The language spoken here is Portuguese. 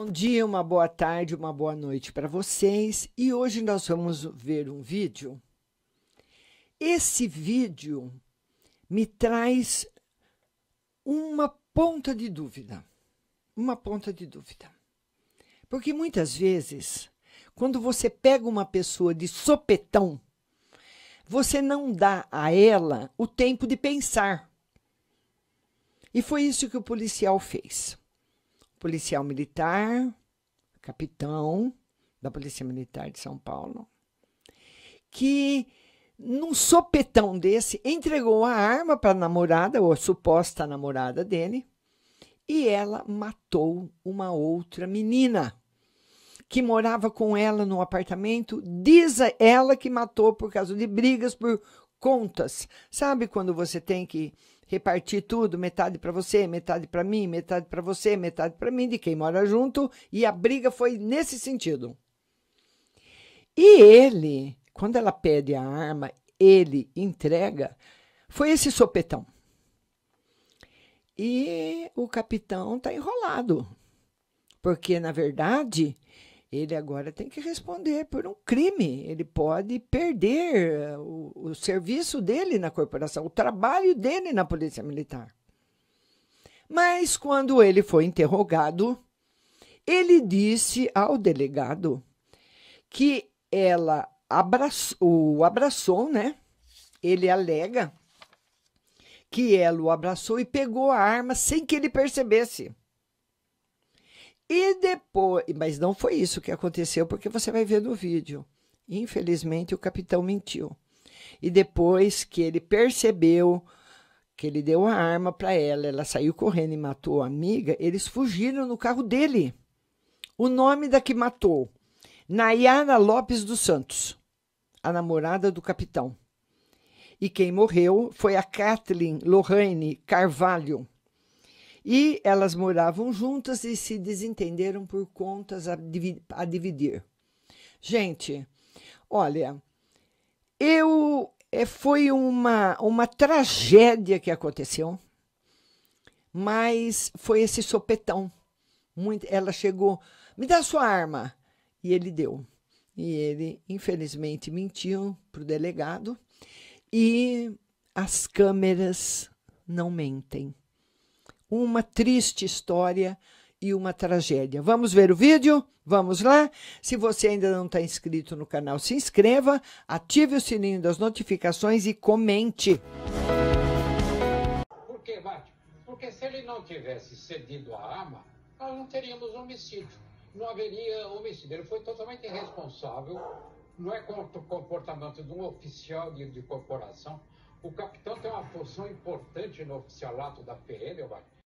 Bom dia, uma boa tarde, uma boa noite para vocês. E hoje nós vamos ver um vídeo. Esse vídeo me traz uma ponta de dúvida. Uma ponta de dúvida. Porque muitas vezes, quando você pega uma pessoa de sopetão, você não dá a ela o tempo de pensar. E foi isso que o policial fez policial militar, capitão da Polícia Militar de São Paulo, que num sopetão desse entregou a arma para a namorada ou a suposta namorada dele e ela matou uma outra menina que morava com ela no apartamento, diz ela que matou por causa de brigas por contas. Sabe quando você tem que repartir tudo, metade para você, metade para mim, metade para você, metade para mim, de quem mora junto, e a briga foi nesse sentido. E ele, quando ela pede a arma, ele entrega, foi esse sopetão. E o capitão tá enrolado. Porque, na verdade, ele agora tem que responder por um crime. Ele pode perder eh, o, o, serviço dele na corporação, o trabalho dele na Polícia Militar. Mas quando ele foi interrogado, ele disse ao delegado que ela o abraçou, né? Ele alega que ela o abraçou e pegou a arma sem que ele percebesse. E depois, mas não foi isso que aconteceu, porque você vai ver no vídeo. Infelizmente, o capitão mentiu. E depois que ele percebeu que ele deu a arma para ela, ela saiu correndo e matou a amiga, eles fugiram no carro dele. O nome da que matou, Nayara Lopes dos Santos, a namorada do capitão. E quem morreu foi a Kathleen Lorraine Carvalho, e elas moravam juntas e se desentenderam por contas a, divi a dividir. Gente, olha, eu é, foi uma, uma tragédia que aconteceu, mas foi esse sopetão. Muito, ela chegou, me dá sua arma. E ele deu. E ele, infelizmente, mentiu para o delegado. E as câmeras não mentem uma triste história e uma tragédia. Vamos ver o vídeo? Vamos lá? Se você ainda não está inscrito no canal, se inscreva, ative o sininho das notificações e comente. Por que, Bate? Porque se ele não tivesse cedido a arma, nós não teríamos homicídio. Não haveria homicídio. Ele foi totalmente irresponsável. Não é contra o comportamento de um oficial de, de corporação. O capitão tem uma função importante no oficialato da PM, Bate.